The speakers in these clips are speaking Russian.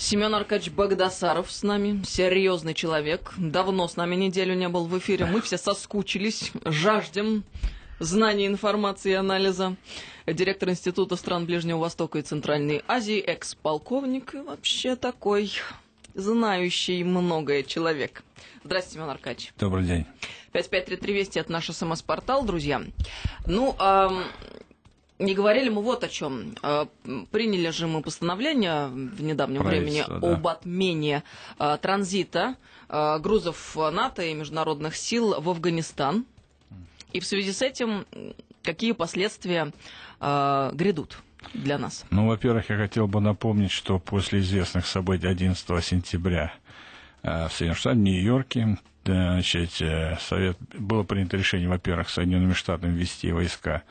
Семен Аркадьевич Багдасаров с нами, серьезный человек. Давно с нами неделю не был в эфире. Мы все соскучились, жаждем знаний, информации и анализа. Директор Института стран Ближнего Востока и Центральной Азии, экс-полковник и вообще такой знающий многое человек. Здравствуйте, Семен Аркадьевич. Добрый день. 5533 Вести, это наш СМС-портал, друзья. Ну, эм, не говорили мы вот о чем. Э, приняли же мы постановление в недавнем времени да. об отмене э, транзита э, грузов НАТО и международных сил в Афганистан. И в связи с этим какие последствия грядут? для нас? Ну, во-первых, я хотел бы напомнить, что после известных событий 11 сентября в Соединенных Штатах, в Нью-Йорке, значит, совет, было принято решение, во-первых, Соединенными Штатами ввести войска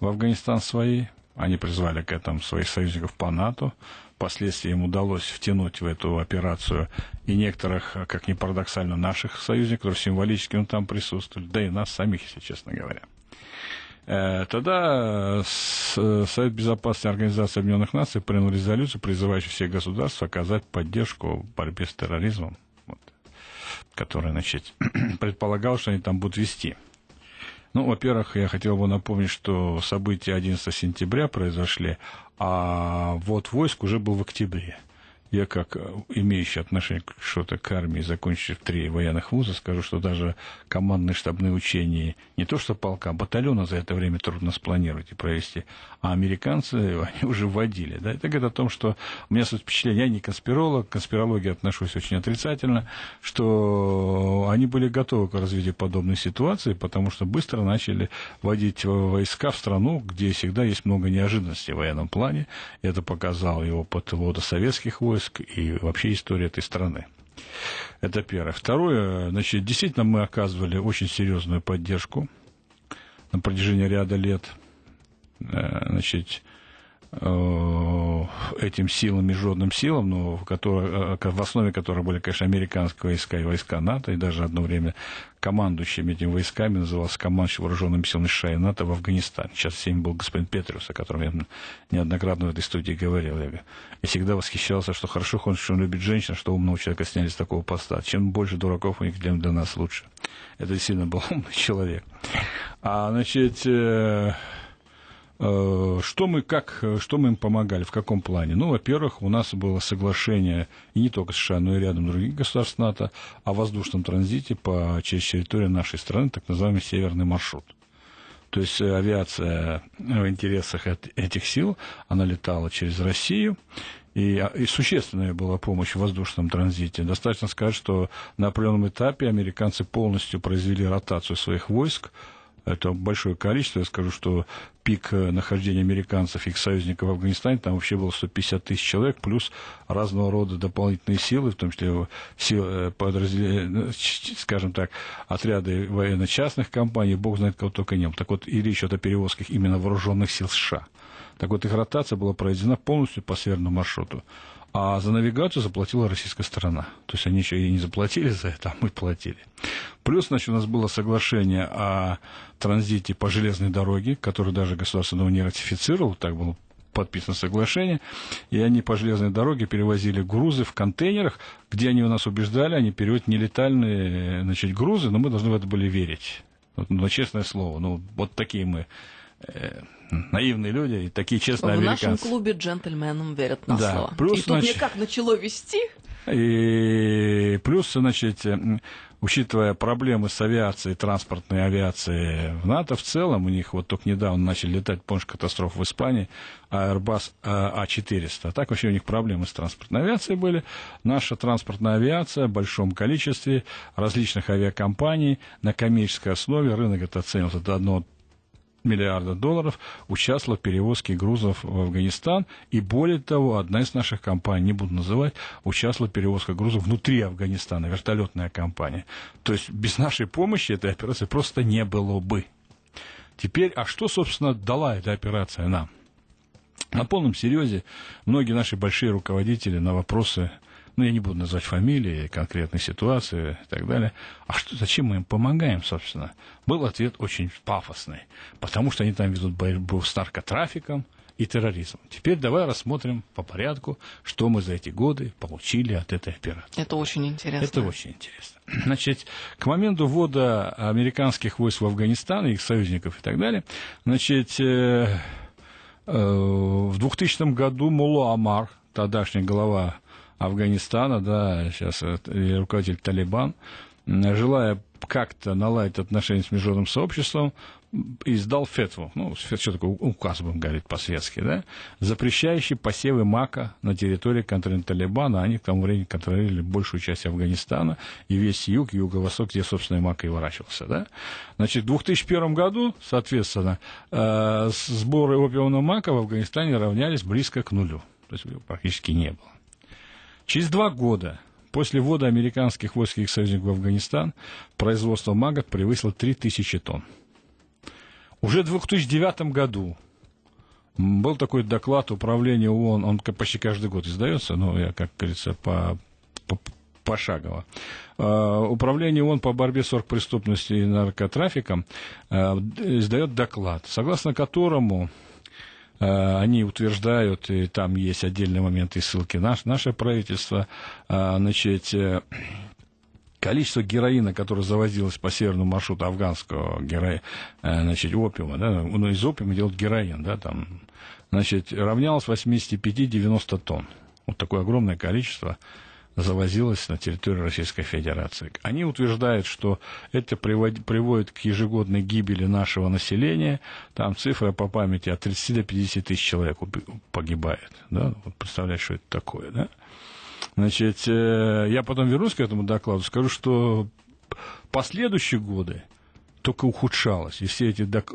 в Афганистан свои, они призвали к этому своих союзников по НАТО. Впоследствии им удалось втянуть в эту операцию и некоторых, как ни парадоксально, наших союзников, которые символически ну, там присутствовали, да и нас самих, если честно говоря. Э, тогда э, э, Совет Безопасности Организации Объединенных Наций принял резолюцию, призывающую все государства оказать поддержку в борьбе с терроризмом, вот, которая, значит, предполагала, что они там будут вести – ну, во-первых, я хотел бы напомнить, что события 11 сентября произошли, а вот войск уже был в октябре. Я как э, имеющий отношение к что-то к армии, закончив три военных вуза, скажу, что даже командные штабные учения не то что полка, а батальона за это время трудно спланировать и провести. А американцы, они уже вводили. Да? Это говорит о том, что у меня впечатление, я не конспиролог, к конспирологии отношусь очень отрицательно, что они были готовы к развитию подобной ситуации, потому что быстро начали вводить войска в страну, где всегда есть много неожиданностей в военном плане. Это показал его под вода советских войск, войск и вообще истории этой страны. Это первое. Второе, значит, действительно мы оказывали очень серьезную поддержку на протяжении ряда лет. Э, значит, Э, этим силам, международным силам, но в, э, в основе которых были, конечно, американские войска и войска НАТО, и даже одно время командующим этими войсками назывался командующим вооруженными силами США и НАТО в Афганистане. Сейчас с ним был господин Петриус, о котором я неоднократно в этой студии говорил. Я, я всегда восхищался, что хорошо, что он любит женщин, что умного человека сняли с такого поста. Чем больше дураков у них, тем для нас лучше. Это действительно был умный человек. А, значит, э, Э, что мы, как, э, что мы им помогали, в каком плане? Ну, во-первых, у нас было соглашение, и не только США, но и рядом других государств НАТО, о воздушном транзите по, через территорию нашей страны, так называемый «Северный маршрут». То есть э, авиация в интересах этих сил, она летала через Россию, и, а, и существенная была помощь в воздушном транзите. Достаточно сказать, что на определенном этапе американцы полностью произвели ротацию своих войск, это большое количество. Я скажу, что пик э, нахождения американцев и их союзников в Афганистане, там вообще было 150 тысяч человек, плюс разного рода дополнительные силы, в том числе силы, э, подразделения, э, ну, скажем так, отряды военно-частных компаний, бог знает кого только не было. Так вот, и речь идет о перевозках именно вооруженных сил США. Так вот, их ротация была проведена полностью по северному маршруту. А за навигацию заплатила российская сторона. То есть они еще и не заплатили за это, а мы платили. Плюс, значит, у нас было соглашение о транзите по железной дороге, которое даже государство Дума не ратифицировала, так было подписано соглашение, и они по железной дороге перевозили грузы в контейнерах, где они у нас убеждали, они переводят нелетальные значит, грузы, но мы должны в это были верить. Вот, ну, честное слово, ну, вот такие мы э, наивные люди и такие честные В американцы. В нашем клубе джентльменам верят на да. слово. Плюс, и тут значит, мне как начало вести. И плюс, значит, учитывая проблемы с авиацией, транспортной авиацией в НАТО в целом, у них вот только недавно начали летать, помнишь, катастроф в Испании, Airbus А400. Э, а так вообще у них проблемы с транспортной авиацией были. Наша транспортная авиация в большом количестве различных авиакомпаний на коммерческой основе, рынок это оценивался до 1 миллиарда долларов участвовала в перевозке грузов в Афганистан. И более того, одна из наших компаний, не буду называть, участвовала в перевозке грузов внутри Афганистана, вертолетная компания. То есть без нашей помощи этой операции просто не было бы. Теперь, а что, собственно, дала эта операция нам? На полном серьезе многие наши большие руководители на вопросы ну, я не буду называть фамилии, конкретные ситуации и так далее. А что, зачем мы им помогаем, собственно? Был ответ очень пафосный, потому что они там ведут борьбу с наркотрафиком, и терроризм. Теперь давай рассмотрим по порядку, что мы за эти годы получили от этой операции. Это очень интересно. Это очень интересно. Значит, к моменту ввода американских войск в Афганистан, их союзников и так далее, значит, э, э, в 2000 году Мулу Амар, тогдашний глава Афганистана, да, сейчас руководитель Талибан, желая как-то наладить отношения с международным сообществом, издал фетву, ну, что такое указ, будем говорить по-светски, да, запрещающий посевы мака на территории контроля Талибана, они к тому времени контролировали большую часть Афганистана и весь юг, юго-восток, где, собственно, и мак и выращивался, да. Значит, в 2001 году, соответственно, э, сборы опиумного мака в Афганистане равнялись близко к нулю, то есть практически не было. Через два года после ввода американских войск и их союзников в Афганистан производство магот превысило 3000 тонн. Уже в 2009 году был такой доклад управления ООН, он почти каждый год издается, но я, как говорится, по, по, пошагово. А, управление ООН по борьбе с оргпреступностью и наркотрафиком а, издает доклад, согласно которому Э, они утверждают, и там есть отдельные моменты ссылки, наш, наше правительство, э, значит, э, количество героина, которое завозилось по северному маршруту афганского геро... значит, опиума, да, ну, из опиума делают героин, да, там, значит, равнялось 85-90 тонн. Вот такое огромное количество завозилось на территорию Российской Федерации. Они утверждают, что это приводит к ежегодной гибели нашего населения. Там цифра по памяти от 30 до 50 тысяч человек погибает. Да? Вот представляешь, что это такое, да? Значит, э, я потом вернусь к этому докладу, скажу, что последующие годы только ухудшалось. И все эти док-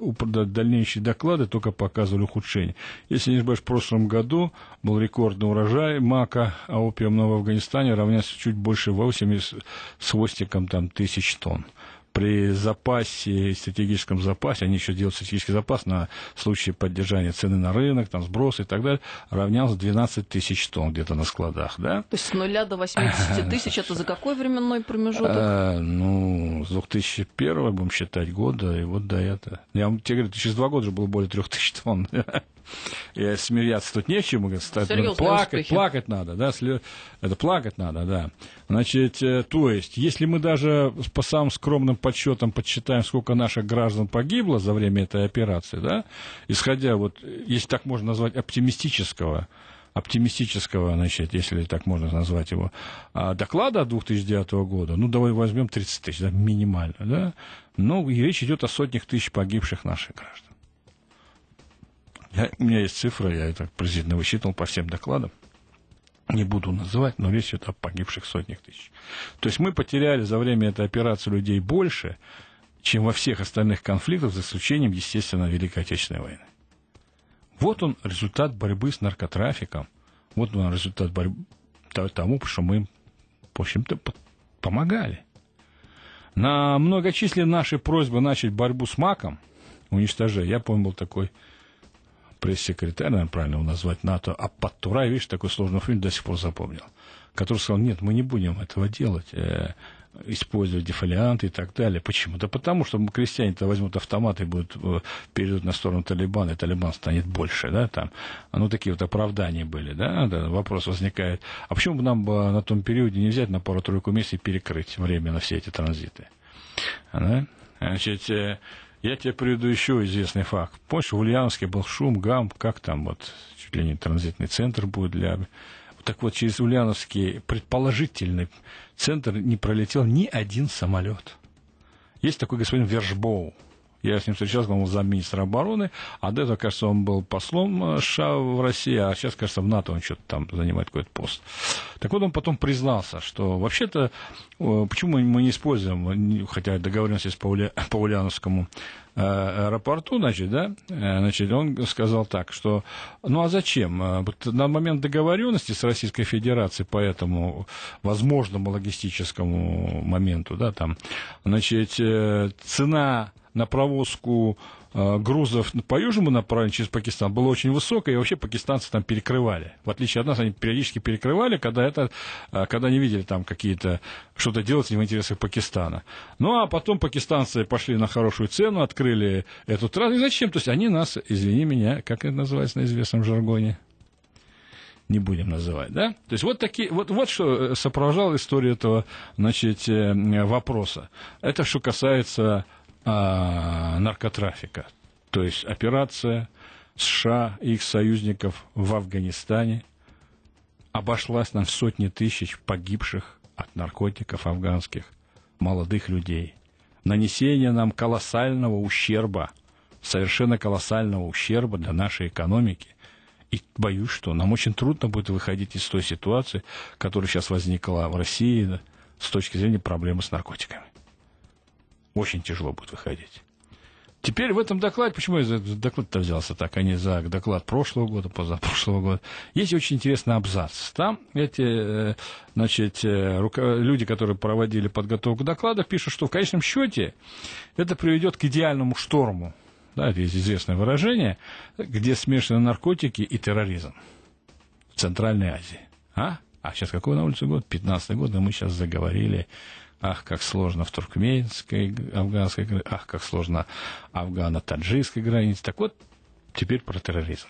дальнейшие доклады только показывали ухудшение. Если не ошибаюсь, в прошлом году был рекордный урожай мака, а опиумного в Афганистане равнялся чуть больше 80 с хвостиком там, тысяч тонн при запасе, стратегическом запасе, они еще делают стратегический запас на случай поддержания цены на рынок, там, сброс и так далее, равнялся 12 тысяч тонн где-то на складах, да? То есть с нуля до 80 тысяч, это за какой временной промежуток? А, ну, с 2001, будем считать, года, и вот до этого. Я вам тебе говорю, через два года же было более 3 тысяч тонн. И смиряться тут нечему. Серьезные плакать, плакать надо, да, это плакать надо, да. Значит, э, то есть, если мы даже по самым скромным подсчетам подсчитаем, сколько наших граждан погибло за время этой операции, да, исходя вот, если так можно назвать, оптимистического оптимистического, значит, если так можно назвать его, а, доклада 2009 года, ну, давай возьмем 30 тысяч, да, минимально, да, ну, и речь идет о сотнях тысяч погибших наших граждан. Я, у меня есть цифра, я это приблизительно высчитывал по всем докладам. Не буду называть, но речь идет о погибших сотнях тысяч. То есть мы потеряли за время этой операции людей больше, чем во всех остальных конфликтах, за исключением, естественно, Великой Отечественной войны. Вот он результат борьбы с наркотрафиком. Вот он результат борьбы тому, что мы, в общем-то, помогали. На многочисленные наши просьбы начать борьбу с маком, уничтожая, я помню, был такой пресс-секретарь, наверное, правильно его назвать, НАТО, а Аппатурай, видишь, такой сложный фильм до сих пор запомнил, который сказал, нет, мы не будем этого делать, э, использовать дефолианты и так далее. Почему? Да потому что крестьяне-то возьмут автоматы и будут э, перейдут на сторону Талибана, и Талибан станет больше, да, там. А, ну, такие вот оправдания были, да, да вопрос возникает. А почему бы нам э, на том периоде не взять на пару-тройку месяцев и перекрыть время на все эти транзиты? Да? Значит, э, я тебе приведу еще известный факт. Помнишь, в Ульяновске был шум, гам, как там вот, чуть ли не транзитный центр будет для... Так вот, через Ульяновский предположительный центр не пролетел ни один самолет. Есть такой господин Вержбоу, я с ним встречался, он был замминистра обороны, а до этого, кажется, он был послом э, США в России, а сейчас, кажется, в НАТО он что-то там занимает какой-то пост. Так вот, он потом признался, что вообще-то, э, почему мы не используем, э, хотя договоренность есть по, Уля, по Ульяновскому аэропорту, значит, да, значит, он сказал так, что, ну а зачем? На момент договоренности с Российской Федерацией по этому возможному логистическому моменту, да, там, значит, цена на провозку э, грузов по южному направлению через Пакистан было очень высокое, и вообще пакистанцы там перекрывали. В отличие от нас, они периодически перекрывали, когда, это, э, когда не видели там какие-то, что-то делать не в интересах Пакистана. Ну, а потом пакистанцы пошли на хорошую цену, открыли эту трассу. И зачем? То есть они нас, извини меня, как это называется на известном жаргоне? не будем называть, да? То есть вот, такие, вот, вот что э, сопровождала история этого, значит, вопроса. Это что касается а, наркотрафика. То есть операция США и их союзников в Афганистане обошлась нам в сотни тысяч погибших от наркотиков афганских молодых людей. Нанесение нам колоссального ущерба, совершенно колоссального ущерба для нашей экономики. И боюсь, что нам очень трудно будет выходить из той ситуации, которая сейчас возникла в России с точки зрения проблемы с наркотиками очень тяжело будет выходить. Теперь в этом докладе, почему я за доклад-то взялся так, а не за доклад прошлого года, позапрошлого года, есть очень интересный абзац. Там эти, э, значит, э, люди, которые проводили подготовку доклада, пишут, что в конечном счете это приведет к идеальному шторму. Да, это есть известное выражение, где смешаны наркотики и терроризм в Центральной Азии. А? А сейчас какой на улице год? 15-й год, и мы сейчас заговорили ах, как сложно в туркменской, афганской границе, ах, как сложно афгано-таджикской границе. Так вот, теперь про терроризм.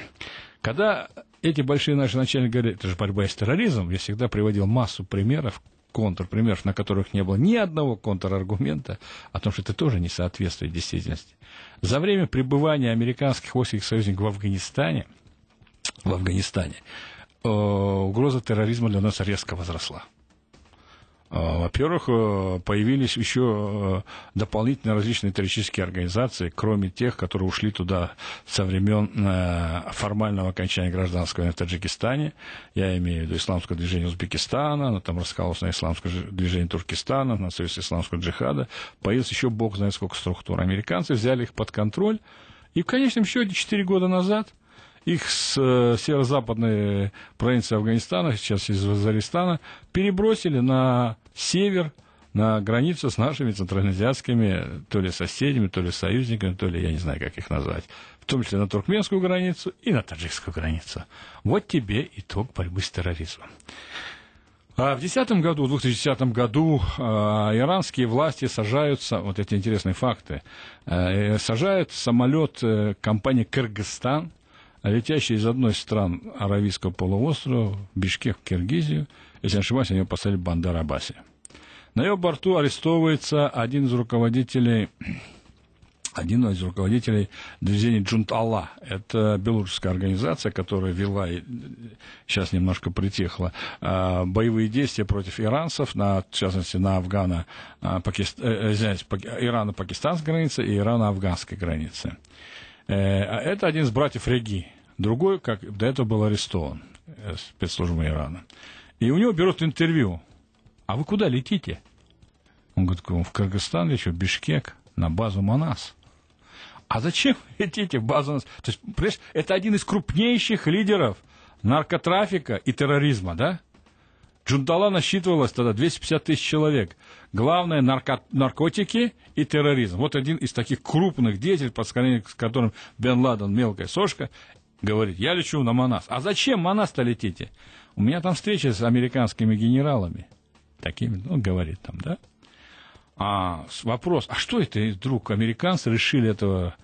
Когда эти большие наши начальники говорили, это же борьба с терроризмом, я всегда приводил массу примеров, контрпримеров, на которых не было ни одного контраргумента о том, что это тоже не соответствует действительности. За время пребывания американских войск союзников в Афганистане, в Афганистане, э, угроза терроризма для нас резко возросла. А, во-первых, э, появились еще э, дополнительные различные террористические организации, кроме тех, которые ушли туда со времен э, формального окончания гражданской войны в Таджикистане. Я имею в виду исламское движение Узбекистана, оно там раскалось на исламское движение Туркестана, на союз исламского джихада. Появилось еще бог знает сколько структур. Американцы взяли их под контроль, и в конечном счете 4 года назад – их с северо-западной провинции Афганистана, сейчас из Азерстана, перебросили на север, на границу с нашими центральноазиатскими то ли соседями, то ли союзниками, то ли я не знаю, как их назвать, в том числе на туркменскую границу и на таджикскую границу. Вот тебе итог борьбы с терроризмом. А в 2010 году, в 2010 году э, иранские власти сажаются, вот эти интересные факты, а, э, сажают самолет э, компании «Кыргызстан», летящий из одной из стран Аравийского полуострова, Бишкек, в Киргизию, если не ошибаюсь, они его посадили в Бандарабасе. На его борту арестовывается один из руководителей один из руководителей движения Джунт Алла. Это белорусская организация, которая вела, сейчас немножко притихла, а, боевые действия против иранцев, на, в частности, на Афгана, Пакист... Э, э, извиняюсь, Ирано-Пакистанской границе и Ирано-Афганской границе. Э, а это один из братьев Реги. Другой, как до этого, был арестован спецслужбами Ирана. И у него берут интервью. А вы куда летите? Он говорит, в Кыргызстан еще, Бишкек, на базу Манас. А зачем летите в базу Манас? То есть, понимаешь, это один из крупнейших лидеров наркотрафика и терроризма, да? Джундала насчитывалось тогда 250 тысяч человек. Главное нарко... наркотики и терроризм. Вот один из таких крупных деятелей, по с которым Бен Ладен, мелкая сошка, говорит, я лечу на Манас. А зачем Манас-то летите? У меня там встреча с американскими генералами. Такими, ну, говорит там, да? А вопрос, а что это вдруг американцы решили этого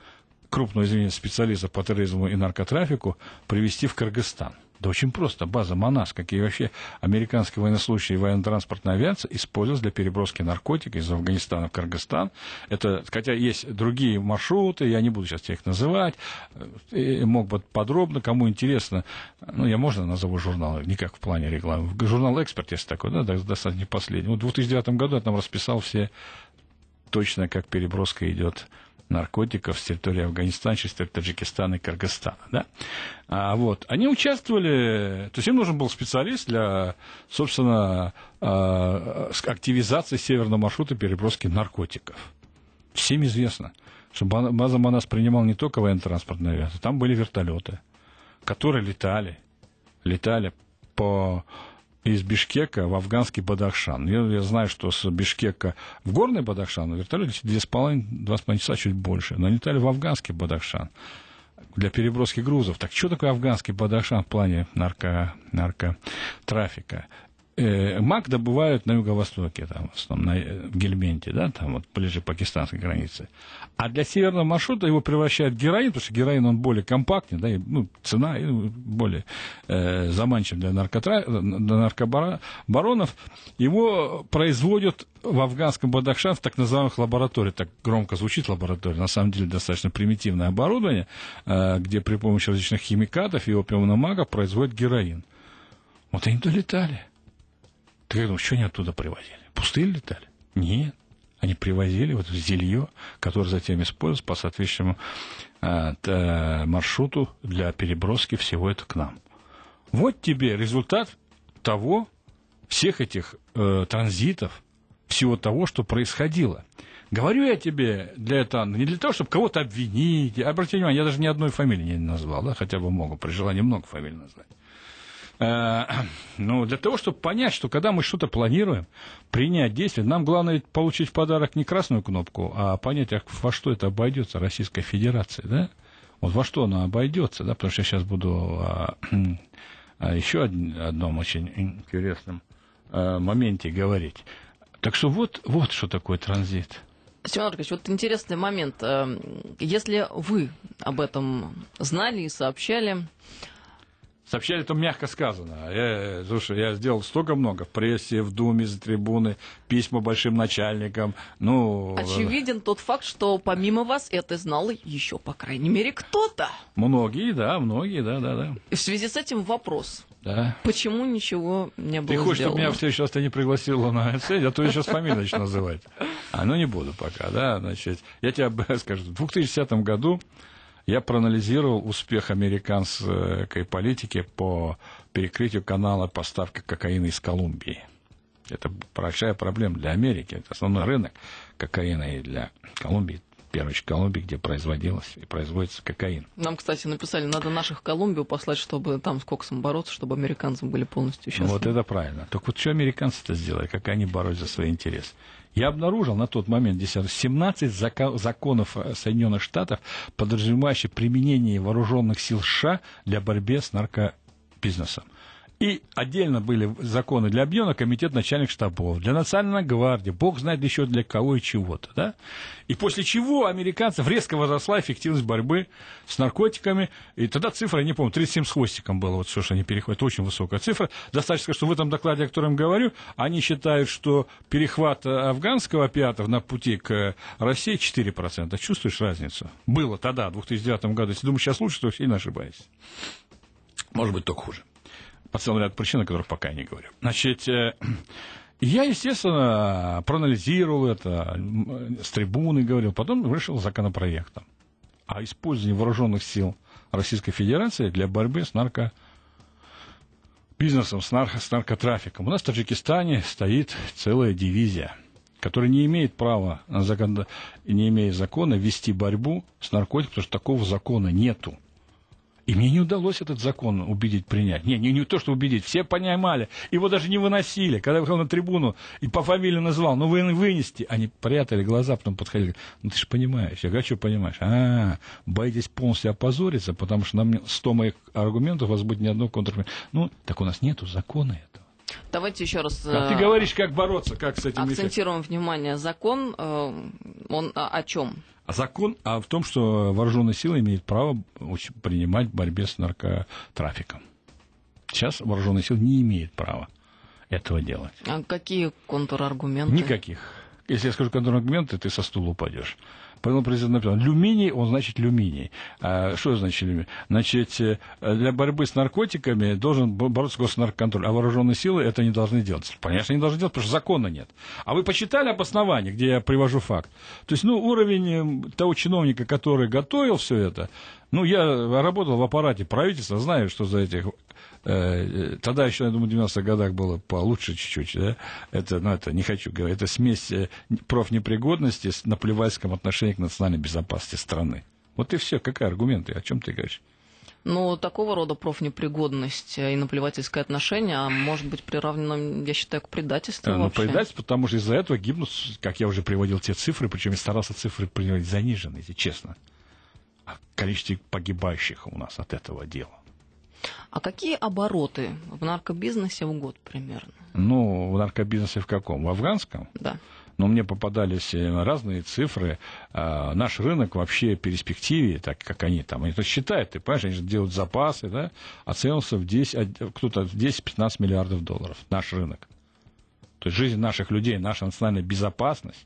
крупного, извините, специалиста по терроризму и наркотрафику привести в Кыргызстан – да очень просто. База «Манас», как и вообще американские военнослужащие и военно-транспортная авиация, использовалась для переброски наркотиков из Афганистана в Кыргызстан. Это, хотя есть другие маршруты, я не буду сейчас их называть, и э, э, мог бы подробно, кому интересно, ну, я можно назову журнал, никак в плане рекламы, журнал «Эксперт» есть такой, да, достаточно последний. Вот в 2009 году я там расписал все точно, как переброска идет наркотиков с территории Афганистана через территорию Таджикистана и Кыргызстана. Да? А, вот, они участвовали, то есть им нужен был специалист для, собственно, а, активизации северного маршрута переброски наркотиков. Всем известно, что база Манас принимал не только военно-транспортные авиации, там были вертолеты, которые летали, летали по из Бишкека в афганский Бадахшан. Я, я знаю, что с Бишкека в горный Бадахшан на вертолете 2,5 часа чуть больше. Но они летали в афганский Бадахшан для переброски грузов. Так что такое афганский Бадахшан в плане нарко, наркотрафика? Э, Маг добывают на юго-востоке, там, в основном, на, э, в Гельменте, да, там вот ближе к пакистанской границе. А для северного маршрута его превращают в героин, потому что героин, он более компактный, да, и, ну, цена более э, заманчив для, наркотра... для наркобаронов. Его производят в афганском Бадахшан в так называемых лабораториях, так громко звучит лаборатория, на самом деле достаточно примитивное оборудование, э, где при помощи различных химикатов и опиумного мага производят героин. Вот они долетали. Ты как думаешь, что они оттуда привозили? Пустые летали? Нет. Они привозили вот зелье, которое затем использовалось по соответствующему а, э, маршруту для переброски всего этого к нам. Вот тебе результат того, всех этих э, транзитов, всего того, что происходило. Говорю я тебе для этого, не для того, чтобы кого-то обвинить. Обратите внимание, я даже ни одной фамилии не назвал, да, хотя бы могу, при желании много фамилий назвать. Э, ну, для того, чтобы понять, что когда мы что-то планируем, принять действие, нам главное получить в подарок не красную кнопку, а понять, во что это обойдется Российской Федерации, да? Вот во что она обойдется, да? Потому что я сейчас буду а, а, еще одном очень интересном э, моменте говорить. Так что вот, вот что такое транзит. Семен Аркадьевич, вот интересный момент. Эм, если вы об этом знали и сообщали, Сообщали это мягко сказано. Я, э, слушай, я сделал столько много в прессе, в Думе, за трибуны, письма большим начальникам. Ну, Очевиден тот факт, что помимо вас это знал еще, по крайней мере, кто-то. Многие, да, многие, да, да, да. И в связи с этим вопрос. Да. Почему ничего не было Ты хочешь, сделано? чтобы меня в следующий раз ты не пригласила на цель, а то я сейчас фамилию начну называть. А ну не буду пока, да, значит. Я тебе скажу, в 2010 году я проанализировал успех американской политики по перекрытию канала поставки кокаина из Колумбии. Это большая проблема для Америки. Это основной рынок кокаина и для Колумбии Пермич, Колумбии, где производилась и производится кокаин. Нам, кстати, написали, надо наших Колумбию послать, чтобы там с коксом бороться, чтобы американцы были полностью счастливы. Вот это правильно. Так вот, что американцы-то сделали, как они боролись за свои интересы? Я обнаружил на тот момент 17 законов э, Соединенных Штатов, подразумевающих применение вооруженных сил США для борьбы с наркобизнесом. И отдельно были законы для объемного комитет начальных штабов, для национальной гвардии, бог знает еще для кого и чего-то. Да? И после чего американцев резко возросла эффективность борьбы с наркотиками. И тогда цифра, я не помню, 37 с хвостиком было, вот все, что они переходят, очень высокая цифра. Достаточно что в этом докладе, о котором говорю, они считают, что перехват э, афганского опиатов на пути к э, России 4%. Чувствуешь разницу? Было тогда, в 2009 году. Если думаю, сейчас лучше, то сильно ошибаюсь. Может быть, только хуже по целому ряду причин, о которых пока я не говорю. Значит, э, я, естественно, проанализировал это, э, с трибуны говорил, потом вышел законопроектом о использовании вооруженных сил Российской Федерации для борьбы с нарко бизнесом, с, нарко, с наркотрафиком. У нас в Таджикистане стоит целая дивизия, которая не имеет права, на закон, не имея закона, вести борьбу с наркотиком, потому что такого закона нету. И мне не удалось этот закон убедить принять. Не, не, не то, что убедить, все понимали. Его даже не выносили. Когда выходил на трибуну и по фамилии назвал, ну вы вынести. Они прятали глаза, потом подходили. Ну ты же понимаешь. Я говорю, «А что понимаешь? А, боитесь полностью опозориться, потому что нам 100 моих аргументов, у вас будет ни одного контраргумента. Ну, так у нас нету закона этого. Давайте еще раз... А ты говоришь, как бороться, как с этим... Акцентируем эффектом. внимание. Закон, э, он о чем? А закон а в том, что вооруженные силы имеют право принимать в борьбе с наркотрафиком. Сейчас вооруженные силы не имеют права этого делать. А какие контраргументы? Никаких. Если я скажу контраргументы, ты со стула упадешь. Поэтому президент написал, люминий, он значит люминий. А что значит люминий? Значит, э, для борьбы с наркотиками должен бороться госнаркоконтроль, а вооруженные силы это не должны делать. Конечно, не должны делать, потому что закона нет. А вы почитали обоснование, где я привожу факт? То есть, ну, уровень э, того чиновника, который готовил все это, ну, я работал в аппарате правительства, знаю, что за этих Э, э, тогда еще, я думаю, в 90-х годах было получше чуть-чуть, да? Это, ну, это не хочу говорить. Это смесь э, профнепригодности с наплевательском отношении к национальной безопасности страны. Вот и все. Какие аргументы? О чем ты говоришь? Ну, такого рода профнепригодность и наплевательское отношение а может быть приравнено, я считаю, к предательству а, Ну, предательство, потому что из-за этого гибнут, как я уже приводил те цифры, причем я старался цифры приводить заниженные, если честно, о а количестве погибающих у нас от этого дела. А какие обороты в наркобизнесе в год примерно? Ну, в наркобизнесе в каком? В афганском? Да но мне попадались э, разные цифры. А, наш рынок вообще в перспективе, так как они там, они это считают, ты понимаешь, они же делают запасы, да, оценился в 10, кто-то в 10-15 миллиардов долларов, наш рынок. То есть жизнь наших людей, наша национальная безопасность,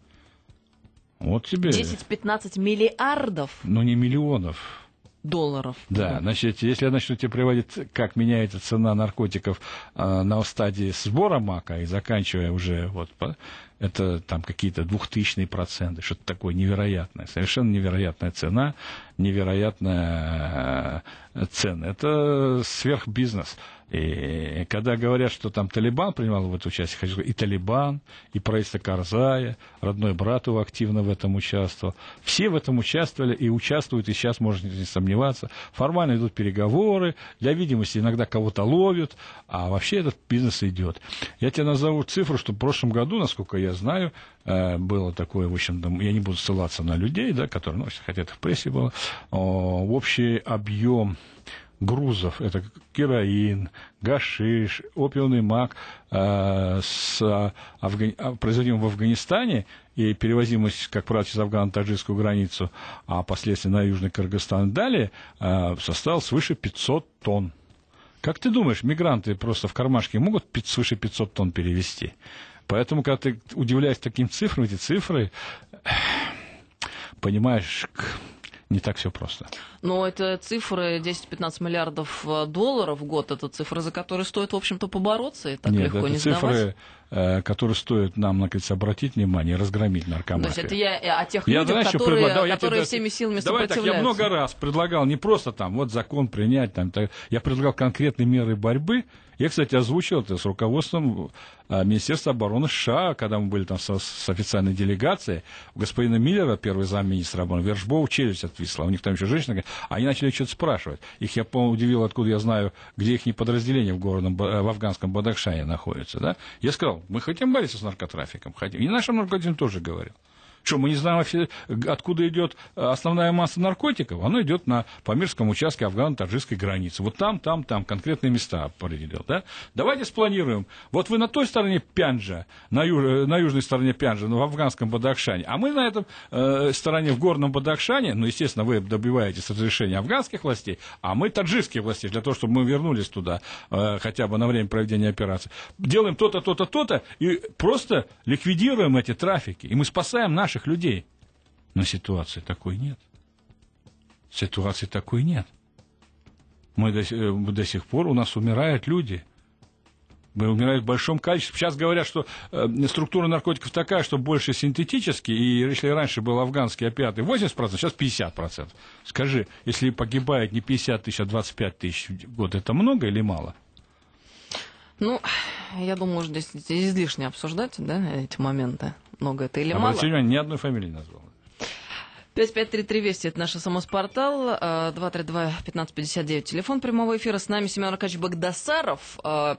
вот тебе... 10-15 миллиардов? Ну, не миллионов долларов. Да, значит, если я начну тебе приводить, как меняется цена наркотиков э, на стадии сбора мака и заканчивая уже вот это там какие-то двухтысячные проценты, что-то такое невероятное, совершенно невероятная цена, невероятная э, цена. Это сверхбизнес. И когда говорят, что там Талибан принимал в эту часть, и Талибан, и правительство Карзая, родной брат его активно в этом участвовал. Все в этом участвовали и участвуют, и сейчас, можно не сомневаться. Формально идут переговоры, для видимости иногда кого-то ловят, а вообще этот бизнес идет. Я тебе назову цифру, что в прошлом году, насколько я знаю, э, было такое, в общем, я не буду ссылаться на людей, да, которые, ну, хотя это в прессе было, общий объем грузов. Это героин, гашиш, опиумный мак, э, с, э, Афгани... Э, производимым в Афганистане и перевозимость, как правило, через афган таджикскую границу, а последствия на Южный Кыргызстан и далее, составил свыше 500 тонн. Как ты думаешь, мигранты просто в кармашке могут свыше 500 тонн перевезти Поэтому, когда ты удивляешься таким цифрам, эти цифры, понимаешь, не так все просто. Но это цифры 10-15 миллиардов э, долларов в год, это цифры, за которые стоит, в общем-то, побороться и так Нет, легко это не цифры, сдавать. Э, которые стоит нам, наконец, обратить внимание, разгромить наркомафию. То есть это я э, о тех я людях, знаешь, которые, предла... давай, которые я тебе... всеми силами давай сопротивляются. Так, я много раз предлагал не просто там, вот закон принять, там, так... я предлагал конкретные меры борьбы, я, кстати, озвучил это с руководством а, Министерства обороны США, когда мы были там со, с официальной делегацией. У господина Миллера, первый замминистра обороны, Вершбова челюсть отвисла. У них там еще женщина, говорит, а они начали что-то спрашивать. Их, я, по-моему, удивил, откуда я знаю, где их не подразделение в, городом, э, в афганском Бадахшане находится. Да? Я сказал, мы хотим бориться с наркотрафиком, хотим. И нашим наркотикам тоже говорил. Что, мы не знаем, вообще, откуда идет э, основная масса наркотиков? оно идет на Памирском участке афгано-таджикской границы. Вот там, там, там, конкретные места определил. Да? Давайте спланируем. Вот вы на той стороне Пянджа, на, юж, э, на южной стороне Пянджа, ну, в афганском Бадахшане, а мы на этом э, стороне в горном Бадахшане, ну, естественно, вы добиваетесь разрешения афганских властей, а мы таджикские властей, для того, чтобы мы вернулись туда э, хотя бы на время проведения операции. Делаем то-то, то-то, то-то и просто ликвидируем эти трафики. И мы спасаем наши наших людей. Но ситуации такой нет. Ситуации такой нет. Мы до, э, до сих пор у нас умирают люди. Мы умирают в большом количестве. Сейчас говорят, что э, структура наркотиков такая, что больше синтетические, и если раньше был афганский опиаты а 80%, сейчас 50%. Скажи, если погибает не 50 тысяч, а 25 тысяч в год, это много или мало? Ну, я думаю, что здесь излишне обсуждать да, эти моменты много это или Обратите мало? Обратите внимание, ни одной фамилии не назвал. 5533 Вести, это наш СМС-портал, 232-1559, телефон прямого эфира. С нами Семен Аркадьевич Багдасаров. А,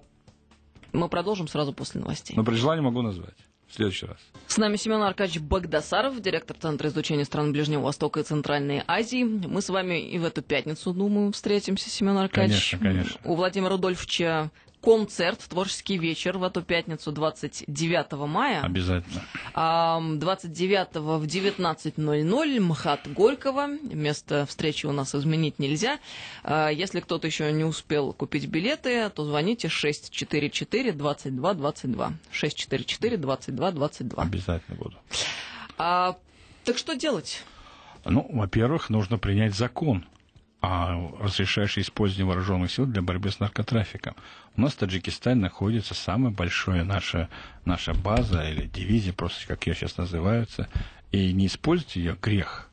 мы продолжим сразу после новостей. Но при желании могу назвать. В следующий раз. С нами Семен Аркадьевич Багдасаров, директор Центра изучения стран Ближнего Востока и Центральной Азии. Мы с вами и в эту пятницу, думаю, встретимся, Семен Аркадьевич. Конечно, конечно. У Владимира Рудольфовича концерт, творческий вечер в эту пятницу 29 мая. Обязательно. 29 в 19.00 МХАТ Горького. Место встречи у нас изменить нельзя. А, если кто-то еще не успел купить билеты, то звоните 644-2222. 644-2222. Обязательно буду. А, так что делать? Ну, во-первых, нужно принять закон а разрешающий использование вооруженных сил для борьбы с наркотрафиком. У нас в Таджикистане находится самая большая наша, наша база или дивизия, просто как ее сейчас называются, и не использовать ее грех –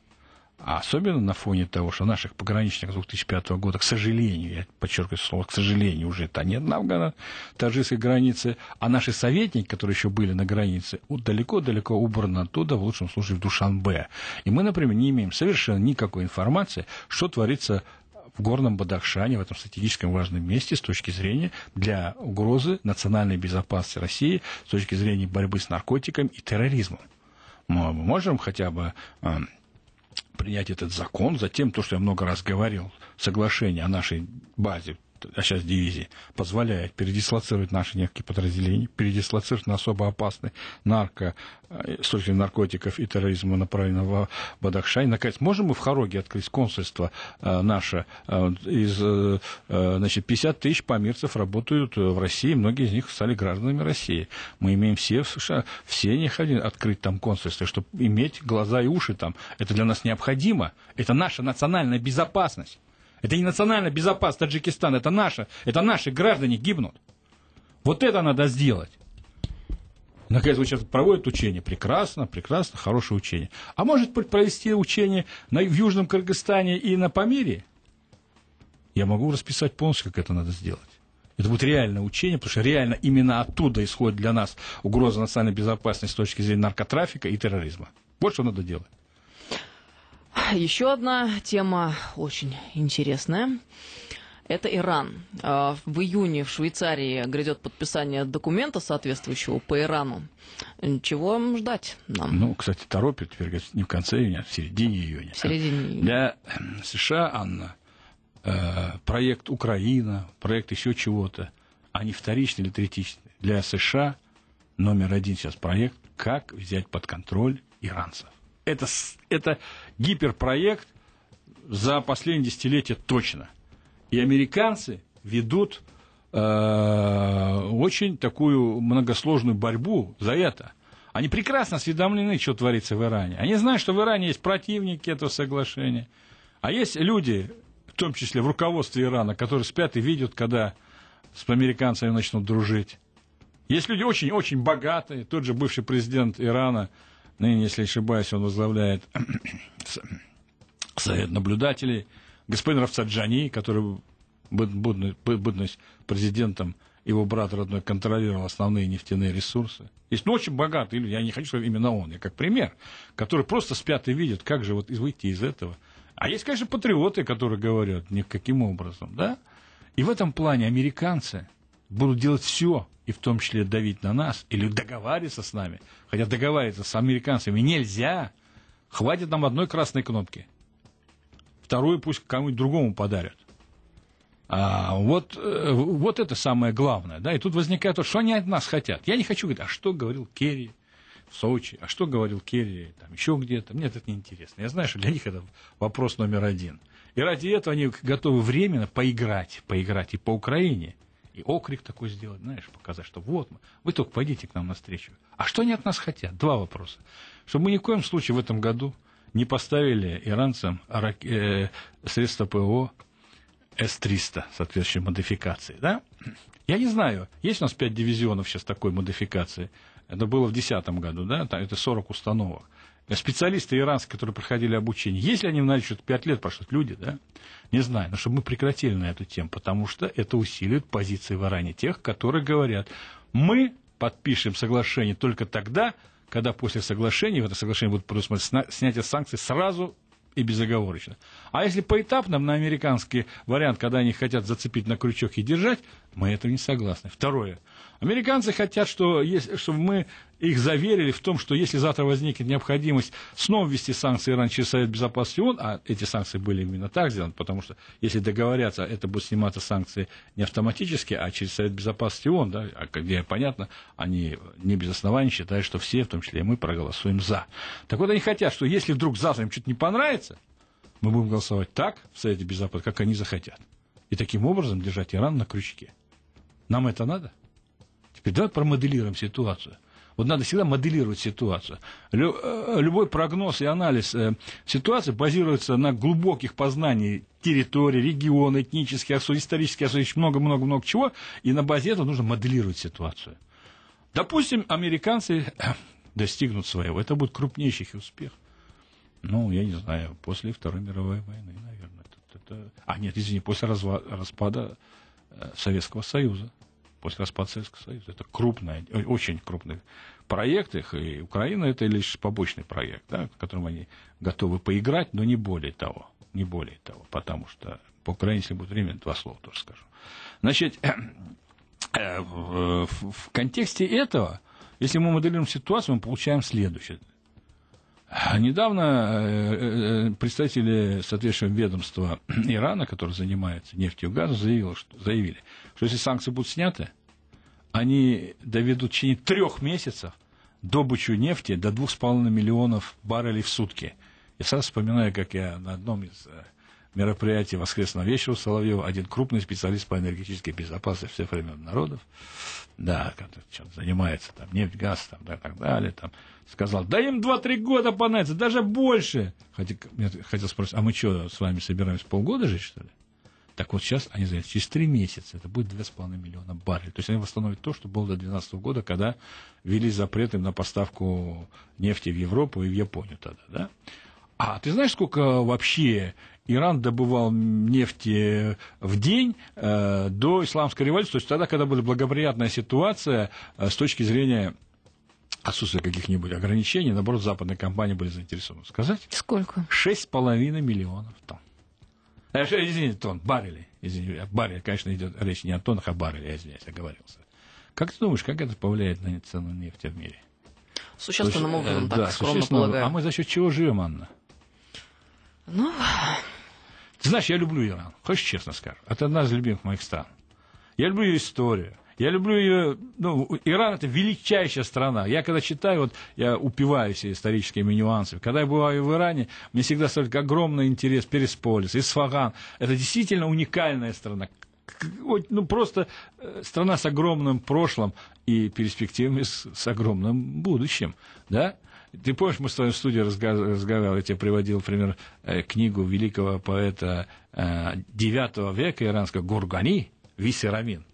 а особенно на фоне того, что наших пограничных 2005 года, к сожалению, я подчеркиваю слово, к сожалению, уже это нет на афгано-таджикской границе, а наши советники, которые еще были на границе, вот далеко-далеко убраны оттуда, в лучшем случае в Душанбе. И мы, например, не имеем совершенно никакой информации, что творится в горном Бадахшане, в этом стратегическом важном месте с точки зрения для угрозы национальной безопасности России, с точки зрения борьбы с наркотиками и терроризмом. Мы можем хотя бы эм, принять этот закон, затем то, что я много раз говорил, соглашение о нашей базе а сейчас дивизии, позволяет передислоцировать наши несколько подразделения. передислоцировать на особо опасный нарко, э, с наркотиков и терроризма направлено в Бадахшай. Наконец, можем мы в Хароге открыть консульство э, наше? Э, из, значит, 50 тысяч памирцев работают в России, многие из них стали гражданами России. Мы имеем все в США, все необходимо открыть там консульство, чтобы иметь глаза и уши там. Это для нас необходимо. Это наша национальная безопасность. Это не национальная безопасность Таджикистана, это наша, это наши граждане гибнут. Вот это надо сделать. Наконец, вы сейчас проводят учение. Прекрасно, прекрасно, хорошее учение. А может быть провести учение на, в Южном Кыргызстане и на Памире? Я могу расписать полностью, как это надо сделать. Это будет реальное учение, потому что реально именно оттуда исходит для нас угроза национальной безопасности с точки зрения наркотрафика и терроризма. Вот что надо делать. Еще одна тема очень интересная. Это Иран. А, в июне в Швейцарии грядет подписание документа соответствующего по Ирану. Чего ждать нам? Ну, кстати, торопит, теперь не в конце июня, а в середине июня. В середине июня. Для э, США, Анна, э, проект Украина, проект еще чего-то, они вторичные или третичные. Для США номер один сейчас проект, как взять под контроль иранцев это, это гиперпроект за последние десятилетия точно. И американцы ведут э, очень такую многосложную борьбу за это. Они прекрасно осведомлены, что творится в Иране. Они знают, что в Иране есть противники этого соглашения. А есть люди, в том числе в руководстве Ирана, которые спят и видят, когда с американцами начнут дружить. Есть люди очень-очень богатые, тот же бывший президент Ирана – ныне, если ошибаюсь, он возглавляет Совет наблюдателей, господин Рафсаджани, который бытность президентом его брат родной контролировал основные нефтяные ресурсы. Есть ну, очень богатые люди, я не хочу сказать именно он, я как пример, которые просто спят и видят, как же вот выйти из этого. А есть, конечно, патриоты, которые говорят, никаким образом, да? И в этом плане американцы – будут делать все, и в том числе давить на нас, или договариваться с нами, хотя договариваться с американцами нельзя, хватит нам одной красной кнопки. Вторую пусть кому-нибудь другому подарят. А вот, э, вот это самое главное. Да? И тут возникает то, что они от нас хотят. Я не хочу говорить, а что говорил Керри в Сочи, а что говорил Керри там, еще где-то. Мне это не интересно. Я знаю, что для них это вопрос номер один. И ради этого они готовы временно поиграть, поиграть и по Украине – и окрик такой сделать, знаешь, показать, что вот мы, вы только пойдите к нам на встречу, А что они от нас хотят? Два вопроса. Чтобы мы ни в коем случае в этом году не поставили иранцам э, средства ПО с-300 соответствующей модификации. Да? Я не знаю, есть у нас пять дивизионов сейчас такой модификации. Это было в 2010 году, да, это 40 установок специалисты иранские, которые проходили обучение, если они в наличии, 5 лет прошло, люди, да, не знаю, но чтобы мы прекратили на эту тему, потому что это усиливает позиции в Иране тех, которые говорят, мы подпишем соглашение только тогда, когда после соглашения, в это соглашение будут предусмотрены снятие санкций сразу и безоговорочно. А если поэтапно на американский вариант, когда они хотят зацепить на крючок и держать, мы этого не согласны. Второе. Американцы хотят, что, чтобы мы их заверили в том, что если завтра возникнет необходимость снова ввести санкции Иран через Совет Безопасности ООН, а эти санкции были именно так сделаны, потому что если договорятся, это будут сниматься санкции не автоматически, а через Совет Безопасности ООН, да, где, а понятно, они не без оснований считают, что все, в том числе и мы, проголосуем за. Так вот, они хотят, что если вдруг завтра им что-то не понравится, мы будем голосовать так в Совете Безопасности, как они захотят. И таким образом держать Иран на крючке. Нам это надо? Теперь давай промоделируем ситуацию. Вот надо всегда моделировать ситуацию. Э, любой прогноз и анализ э, ситуации базируется на глубоких познаниях территории, региона, этнических исторических особенностей, много-много-много чего, и на базе этого нужно моделировать ситуацию. Допустим, американцы э, достигнут своего. Это будет крупнейший успех. Ну, я не знаю, после Второй мировой войны, наверное. Тут это... А, нет, извини, после разва... распада э, Советского Союза. После распада Советского Союза. Это крупные, очень крупные проекты. Их, и Украина это лишь побочный проект, да, в котором они готовы поиграть, но не более того. Не более того, потому что по Украине, если будет время, два слова тоже скажу. Значит, э, в контексте этого, если мы моделируем ситуацию, мы получаем следующее. Недавно э, э, представители соответствующего ведомства Ирана, который занимается нефтью и газом, заявил, что, заявили, что если санкции будут сняты, они доведут в течение трех месяцев добычу нефти до 2,5 миллионов баррелей в сутки. Я сразу вспоминаю, как я на одном из э, мероприятие воскресного вечера у Соловьева, один крупный специалист по энергетической безопасности всех времен народов, да, чем занимается там нефть, газ, там, да, так далее, там, сказал, да им 2-3 года понадобится, даже больше. Хотя, хотел спросить, а мы что, с вами собираемся полгода жить, что ли? Так вот сейчас они заявят, через 3 месяца это будет 2,5 миллиона баррелей. То есть они восстановят то, что было до 2012 года, когда ввели запреты на поставку нефти в Европу и в Японию тогда, да? А ты знаешь, сколько вообще Иран добывал нефти в день э, до исламской революции, то есть тогда, когда была благоприятная ситуация э, с точки зрения отсутствия каких-нибудь ограничений, наоборот, западные компании были заинтересованы. Сказать? Сколько? Шесть с половиной миллионов тонн. Э, извините, тон, баррелей. Извините, баррель, конечно, идет речь не о тоннах, а барреле, я извиняюсь, оговорился. Как ты думаешь, как это повлияет на цену нефти в мире? Существенным образом, так да, скромно а полагаю. А мы за счет чего живем, Анна? Ну... Ты знаешь, я люблю Иран, хочешь честно скажу. Это одна из любимых моих стран. Я люблю ее историю. Я люблю ее, ну, Иран это величайшая страна. Я когда читаю, вот я упиваюсь историческими нюансами. Когда я бываю в Иране, мне всегда столько огромный интерес Пересполис, Исфаган. Это действительно уникальная страна. Ну, просто э, страна с огромным прошлым и перспективами с, с огромным будущим, да? Ты помнишь, мы с тобой в студии разговаривали, я тебе приводил пример э, книгу великого поэта IX э, века иранского Гургани «Висерамин».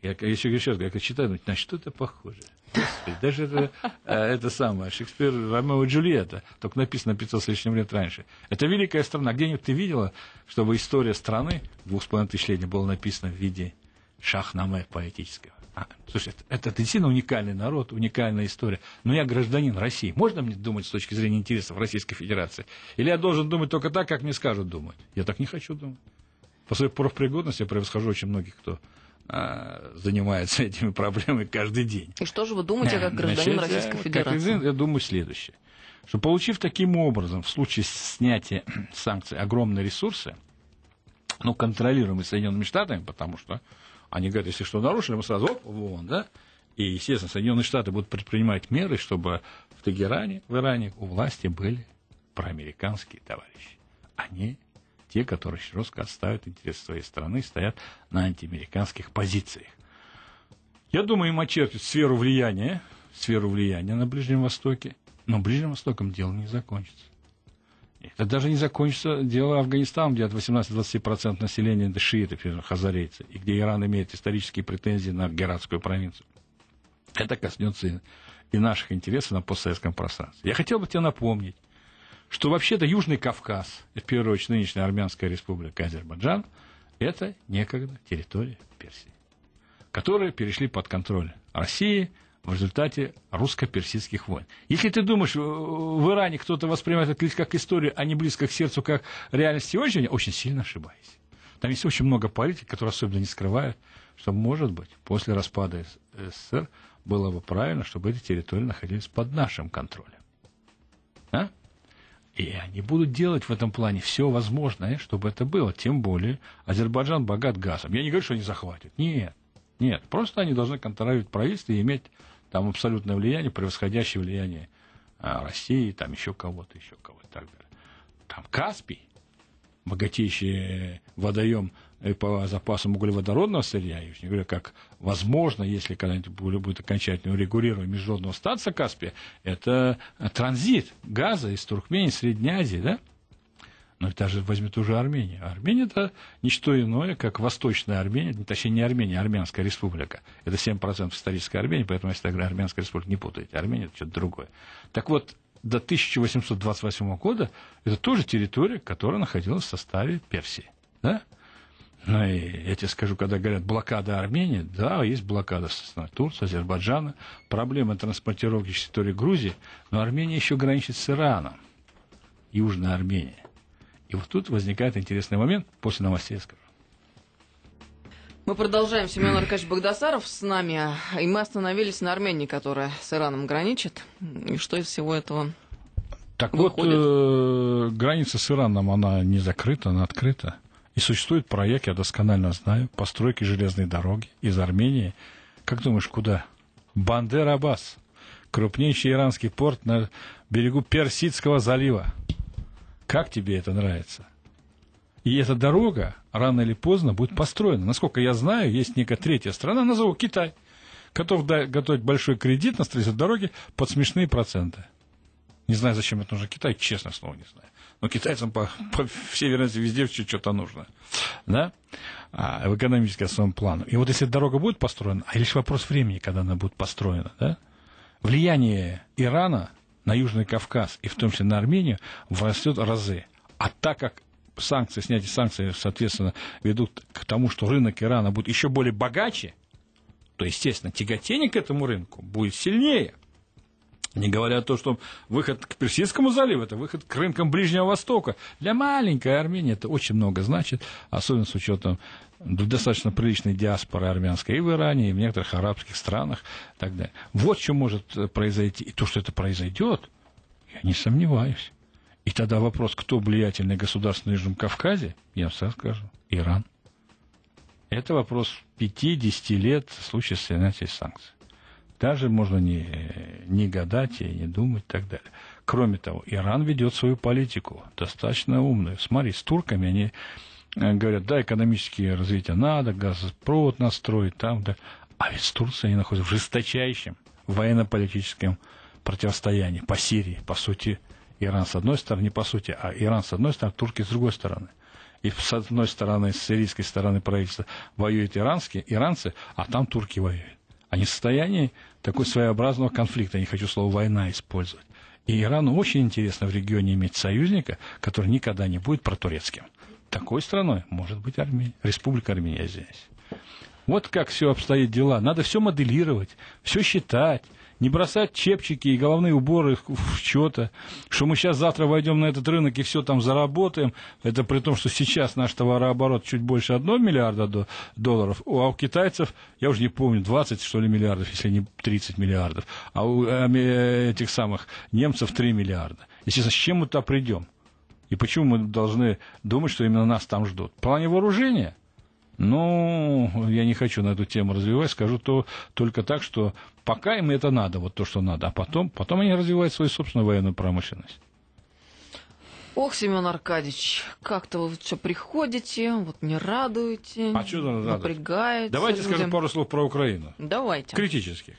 Я еще, еще раз говорю, я читаю, на что это похоже? Господи, даже это, э, это самое, Шекспир, Ромео и Джульетта, только написано 500 с лишним лет раньше. Это великая страна. Где-нибудь ты видела, чтобы история страны, двух с половиной тысяч лет, была написана в виде шахнаме поэтического? А, слушай, это, это, это действительно уникальный народ, уникальная история. Но я гражданин России. Можно мне думать с точки зрения интересов Российской Федерации? Или я должен думать только так, как мне скажут думать? Я так не хочу думать. По своей профпригодности я превосхожу очень многих, кто а, занимается этими проблемами каждый день. И что же вы думаете, как э, гражданин Значит, Российской я, э, Федерации? Как гражданин, я думаю следующее. Что получив таким образом, в случае снятия санкций, огромные ресурсы, ну, контролируемые Соединенными Штатами, потому что они говорят, если что нарушили, мы сразу оп, в да? И, естественно, Соединенные Штаты будут предпринимать меры, чтобы в Тегеране, в Иране у власти были проамериканские товарищи. Они те, которые жестко отставят интересы своей страны, стоят на антиамериканских позициях. Я думаю, им очертят сферу влияния, сферу влияния на Ближнем Востоке, но Ближним Востоком дело не закончится. Это даже не закончится дело Афганистана, где от 18-20% населения это шииты, хазарейцы, и где Иран имеет исторические претензии на Гератскую провинцию. Это коснется и наших интересов на постсоветском пространстве. Я хотел бы тебе напомнить, что вообще-то Южный Кавказ, в первую очередь нынешняя Армянская республика Азербайджан, это некогда территория Персии, которые перешли под контроль России – в результате русско-персидских войн. Если ты думаешь, э, в Иране кто-то воспринимает это лишь как историю, а не близко к сердцу, как реальность сегодняшнего, очень сильно ошибаюсь. Там есть очень много политик, которые особенно не скрывают, что, может быть, после распада СССР было бы правильно, чтобы эти территории находились под нашим контролем. А? И они будут делать в этом плане все возможное, чтобы это было. Тем более, Азербайджан богат газом. Я не говорю, что они захватят. Нет. Нет. Просто они должны контролировать правительство и иметь там абсолютное влияние, превосходящее влияние а, России, там еще кого-то, еще кого-то и так далее. Там Каспий, богатейший э, водоем э, по запасам углеводородного сырья, я уж не говорю, как возможно, если когда-нибудь будет окончательно урегулирование международного статуса Каспия, это э, транзит газа из Туркмении, Средней Азии, да? Но даже возьми ту же Армению. Армения это не что иное, как Восточная Армения, ну, точнее не Армения, а Армянская республика. Это 7% исторической Армении, поэтому если я говорю Армянская республика, не путайте. Армения это что-то другое. Так вот, до 1828 года это тоже территория, которая находилась в составе Персии. Да? Ну и я тебе скажу, когда говорят блокада Армении, да, есть блокада стороны Турции, Азербайджана, проблема транспортировки территории Грузии, но Армения еще граничит с Ираном, Южная Армения. И вот тут возникает интересный момент, после новостей я скажу. Мы продолжаем. Семен Аркадьевич Богдасаров с нами. И мы остановились на Армении, которая с Ираном граничит. И что из всего этого Так выходит? вот, э, граница с Ираном, она не закрыта, она открыта. И существует проект, я досконально знаю, постройки железной дороги из Армении. Как думаешь, куда? Бандер-Аббас. Крупнейший иранский порт на берегу Персидского залива. Как тебе это нравится? И эта дорога рано или поздно будет построена. Насколько я знаю, есть некая третья страна, назову Китай, готов готовить большой кредит на строительство дороги под смешные проценты. Не знаю, зачем это нужно Китай, честно слово не знаю. Но китайцам, по, по всей вероятности, везде что-то нужно. Да? А, в экономическом основном плану. И вот если дорога будет построена, а лишь вопрос времени, когда она будет построена, да? влияние Ирана на Южный Кавказ и в том числе на Армению возрастет разы. А так как санкции, снятие санкций, соответственно, ведут к тому, что рынок Ирана будет еще более богаче, то, естественно, тяготение к этому рынку будет сильнее – не говоря о том, что выход к Персидскому заливу – это выход к рынкам Ближнего Востока. Для маленькой Армении это очень много значит, особенно с учетом достаточно приличной диаспоры армянской и в Иране, и в некоторых арабских странах и так далее. Вот что может э, произойти. И то, что это произойдет, я не сомневаюсь. И тогда вопрос, кто влиятельный государство на Южном Кавказе, я вам скажу, Иран. Это вопрос 5-10 лет в случае снятия санкций. Даже можно не, не гадать и не думать и так далее. Кроме того, Иран ведет свою политику, достаточно умную. Смотри, с турками они э, говорят, да, экономические развития надо, газопровод настроить там, да. А ведь с Турцией они находятся в жесточайшем военно-политическом противостоянии по Сирии, по сути, Иран с одной стороны, не по сути, а Иран с одной стороны, турки с другой стороны. И с одной стороны, с сирийской стороны правительства воюют иранские, иранцы, а там турки воюют. Они в состоянии такой своеобразного конфликта, я не хочу слово «война» использовать. И Ирану очень интересно в регионе иметь союзника, который никогда не будет протурецким. Такой страной может быть Армения, Республика Армения здесь. Вот как все обстоит дела. Надо все моделировать, все считать, не бросать чепчики и головные уборы в что-то, что мы сейчас завтра войдем на этот рынок и все там заработаем, это при том, что сейчас наш товарооборот чуть больше 1 миллиарда долларов, а у китайцев, я уже не помню, 20 что ли миллиардов, если не 30 миллиардов, а у э, этих самых немцев 3 миллиарда. Естественно, с чем мы туда придем? И почему мы должны думать, что именно нас там ждут? В плане вооружения – ну, я не хочу на эту тему развивать, скажу то, только так, что пока им это надо, вот то, что надо, а потом, потом они развивают свою собственную военную промышленность. Ох, Семен Аркадьевич, как-то вы все приходите, вот не радуете, а что напрягаете. Давайте скажем пару слов про Украину. Давайте. Критических.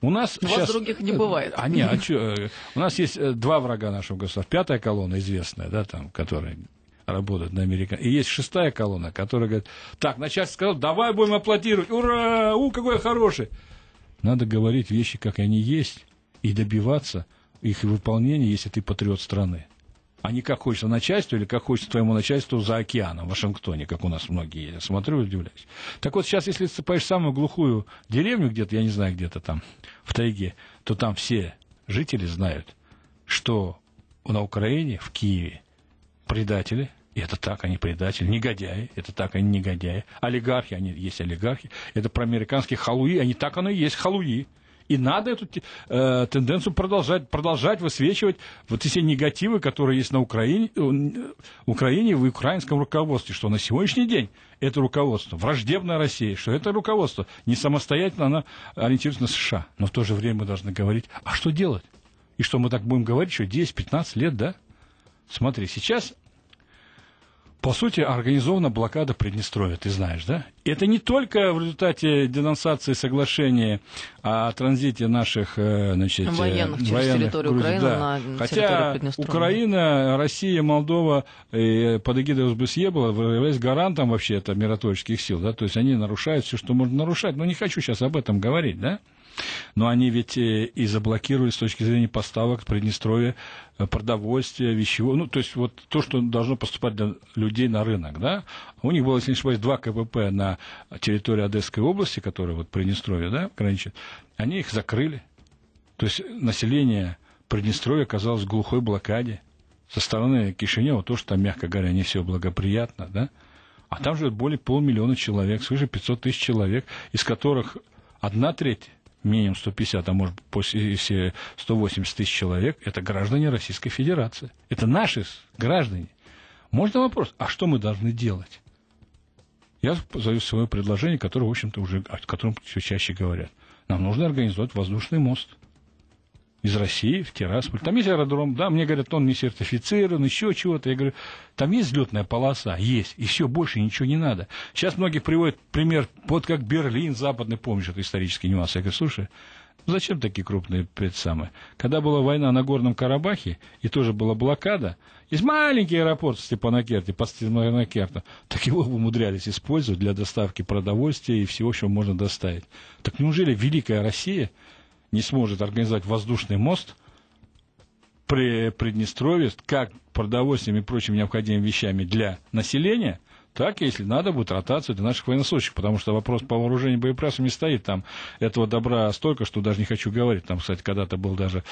У нас У сейчас... вас других не бывает. А, не, а чё... Э, у нас есть э, два врага нашего государства. Пятая колонна известная, да, там, которая работать на американ. И есть шестая колонна, которая говорит, так, начальство сказал, давай будем аплодировать, ура, у, какой я хороший. Надо говорить вещи, как они есть, и добиваться их выполнения, если ты патриот страны. А не как хочется начальству или как хочется твоему начальству за океаном в Вашингтоне, как у нас многие. Я смотрю удивляюсь. Так вот, сейчас, если ты поешь самую глухую деревню где-то, я не знаю, где-то там, в тайге, то там все жители знают, что на Украине, в Киеве, предатели, и это так, они предатели, негодяи, это так, они негодяи, олигархи, они есть олигархи, это про американские халуи, они так оно и есть халуи. И надо эту э, тенденцию продолжать, продолжать высвечивать вот эти негативы, которые есть на Украине, э, э, Украине в украинском руководстве, что на сегодняшний день это руководство враждебно России, что это руководство не самостоятельно, оно ориентируется на США. Но в то же время мы должны говорить, а что делать? И что мы так будем говорить еще 10-15 лет, да? Смотри, сейчас по сути, организована блокада Приднестровья, ты знаешь, да? Это не только в результате денонсации соглашения о транзите наших э, значит, э, военных, через военных через территорию Грузии, Украины да. на территорию Хотя Украина, Россия, Молдова э, под эгидой УСБСЕ была являясь гарантом вообще это миротворческих сил, да, то есть они нарушают все, что можно нарушать, но не хочу сейчас об этом говорить, да? Но они ведь э, и заблокировали с точки зрения поставок в Приднестровье э, продовольствия, вещевого, ну, то есть вот то, что должно поступать для людей на рынок, да, у них было, если не ошибаюсь, два КПП на территории Одесской области, которые вот Приднестровье, да, граничит, они их закрыли, то есть население Приднестровья оказалось в глухой блокаде со стороны Кишинева, то, что там, мягко говоря, не все благоприятно, да, а там же более полмиллиона человек, свыше 500 тысяч человек, из которых одна треть минимум 150, а может если 180 тысяч человек, это граждане Российской Федерации. Это наши граждане. Можно вопрос, а что мы должны делать? Я задаю свое предложение, которое, в общем-то, уже, о котором все чаще говорят. Нам нужно организовать воздушный мост – из России в Тирасполь. Там есть аэродром, да, мне говорят, он не сертифицирован, еще чего-то. Я говорю, там есть взлетная полоса? Есть. И все, больше ничего не надо. Сейчас многие приводят пример, вот как Берлин западный, помнишь, это исторический нюанс. Я говорю, слушай, ну Зачем такие крупные это самое? Когда была война на Горном Карабахе, и тоже была блокада, есть маленький аэропорт в Степанакерте, под Степанакертом, так его умудрялись использовать для доставки продовольствия и всего, чего можно доставить. Так неужели Великая Россия не сможет организовать воздушный мост при Приднестровье, как продовольствием и прочими необходимыми вещами для населения, так, если надо, будет ротация для наших военнослужащих, потому что вопрос по вооружению боеприпасами стоит. Там этого добра столько, что даже не хочу говорить. Там, кстати, когда-то был даже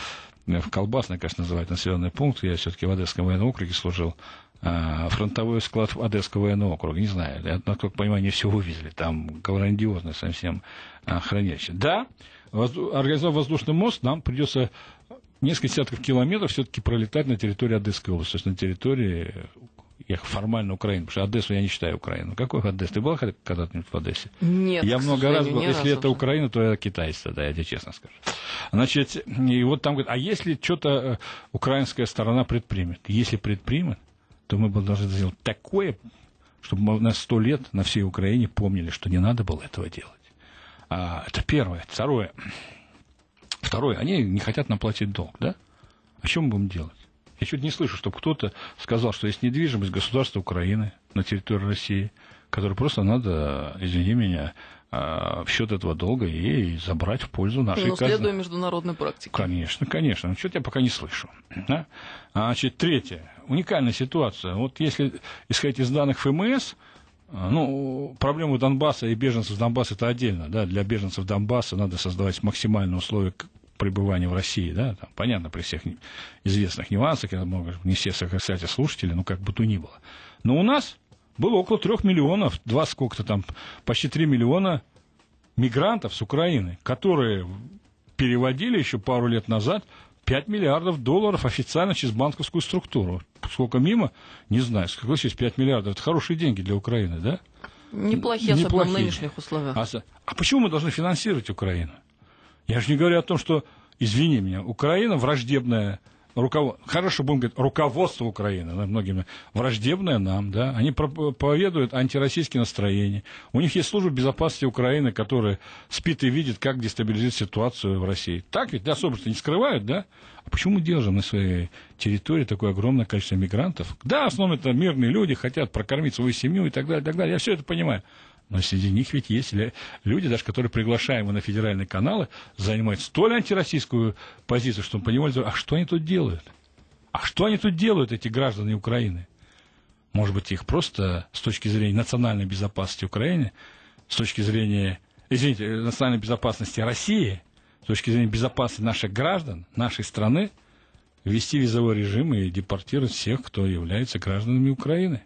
э, в Колбасной, конечно, называют населенный пункт. Я все-таки в Одесском военном округе служил а, фронтовой склад Одесского военного округа. Не знаю, я, насколько понимаю, не все вывезли. Там грандиозное совсем хранилище. Да, организовав воздушный мост, нам придется несколько десятков километров все-таки пролетать на территории Одесской области, на территории я формально Украину, потому что Одессу я не считаю Украину. Какой Одесса? Ты была когда-нибудь в Одессе? Нет. Я много раз был. Если разу. это Украина, то я китайцы, да, я тебе честно скажу. Значит, и вот там говорят, а если что-то э, украинская сторона предпримет? Если предпримет, то мы должны сделать такое, чтобы нас сто лет на всей Украине помнили, что не надо было этого делать. А, это первое. Второе. Второе. Они не хотят нам платить долг, да? А чем мы будем делать? Я чуть не слышу, чтобы кто-то сказал, что есть недвижимость государства Украины на территории России, которую просто надо, извини меня, а, в счет этого долга и забрать в пользу нашей Но ну, казны. следуя международной практике. Конечно, конечно. Ну, что-то я пока не слышу. Да? А, значит, третье. Уникальная ситуация. Вот если исходить из данных ФМС, а, ну, проблему Донбасса и беженцев Донбасса это отдельно, да, для беженцев Донбасса надо создавать максимальные условия пребывания в России, да, там, понятно, при всех известных нюансах, я могу не все сокращать слушатели, ну, как бы то ни было. Но у нас было около трех миллионов, два сколько-то там, почти три миллиона мигрантов с Украины, которые переводили еще пару лет назад – 5 миллиардов долларов официально через банковскую структуру. Сколько мимо, не знаю, Сколько сейчас 5 миллиардов, это хорошие деньги для Украины, да? Неплохие, Неплохие. особенно в нынешних условиях. А, а почему мы должны финансировать Украину? Я же не говорю о том, что, извини меня, Украина враждебная руковод... хорошо будем говорить, руководство Украины, да, многим враждебное нам, да, они проповедуют антироссийские настроения. У них есть служба безопасности Украины, которая спит и видит, как дестабилизирует ситуацию в России. Так ведь, да, собственно, не скрывают, да? А почему мы держим на своей территории такое огромное количество мигрантов? Да, в основном это мирные люди, хотят прокормить свою семью и так далее, и так далее. Я все это понимаю. Но среди них ведь есть люди, даже которые приглашаемы на федеральные каналы, занимают столь антироссийскую позицию, что мы понимали, а что они тут делают? А что они тут делают, эти граждане Украины? Может быть, их просто с точки зрения национальной безопасности Украины, с точки зрения, извините, национальной безопасности России, с точки зрения безопасности наших граждан, нашей страны, ввести визовой режим и депортировать всех, кто является гражданами Украины.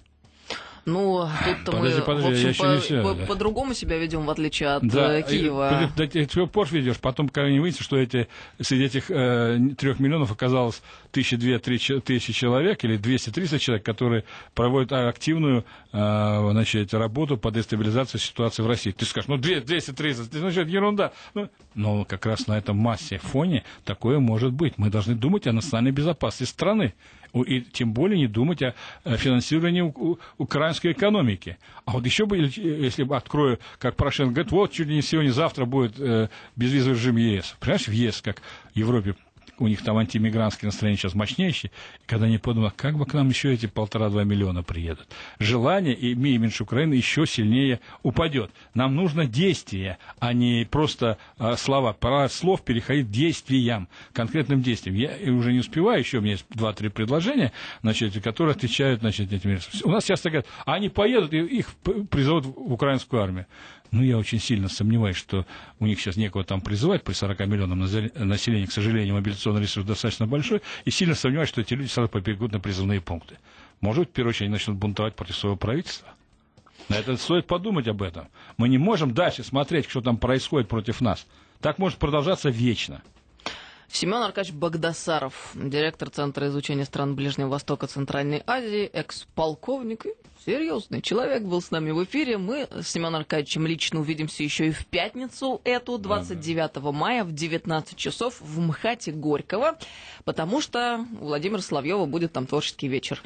Ну, тут-то подожди, мы, подожди, в общем, по, не все, по, да. по-другому себя ведем, в отличие от да, э, Киева. Да, ты его позже ведешь, потом, когда не выяснится, что эти, среди этих э, трех миллионов оказалось тысячи, две, три тысячи человек или 200-300 человек, которые проводят активную э, значит, работу по дестабилизации ситуации в России. Ты скажешь, ну, 200-300, значит, ерунда. Ну, но ну, как раз на этом массе фоне такое может быть. Мы должны думать о национальной безопасности страны и тем более не думать о финансировании украинской экономики. А вот еще бы, если бы открою, как Порошенко говорит, вот чуть ли не сегодня, завтра будет э, безвизовый режим ЕС. Понимаешь, в ЕС, как в Европе у них там антимигрантские настроения сейчас мощнейшие, и когда они подумают, как бы к нам еще эти полтора-два миллиона приедут, желание, и меньше Украины, еще сильнее упадет. Нам нужно действие, а не просто а, слова. Пора от слов переходить к действиям, конкретным действиям. Я уже не успеваю, еще у меня есть два-три предложения, значит, которые отвечают значит, этим У нас сейчас такая: они поедут и их призовут в украинскую армию. Ну, я очень сильно сомневаюсь, что у них сейчас некого там призывать при 40 миллионам населения. К сожалению, мобилизационный ресурс достаточно большой. И сильно сомневаюсь, что эти люди сразу побегут на призывные пункты. Может быть, в первую очередь они начнут бунтовать против своего правительства. На это стоит подумать об этом. Мы не можем дальше смотреть, что там происходит против нас. Так может продолжаться вечно. Семен Аркадьевич Богдасаров, директор Центра изучения стран Ближнего Востока Центральной Азии, экс-полковник и серьезный человек был с нами в эфире. Мы с Семеном Аркадьевичем лично увидимся еще и в пятницу эту, 29 мая в 19 часов в МХАТе Горького, потому что у Владимира Соловьева будет там творческий вечер.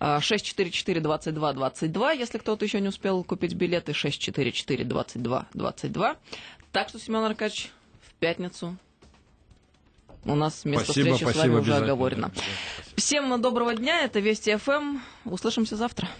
644-22-22, а, если кто-то еще не успел купить билеты, 644-22-22. Так что, Семен Аркадьевич, в пятницу у нас место спасибо, встречи спасибо, с вами уже оговорено. Всем э, доброго дня, это Вести ФМ, эм. услышимся завтра.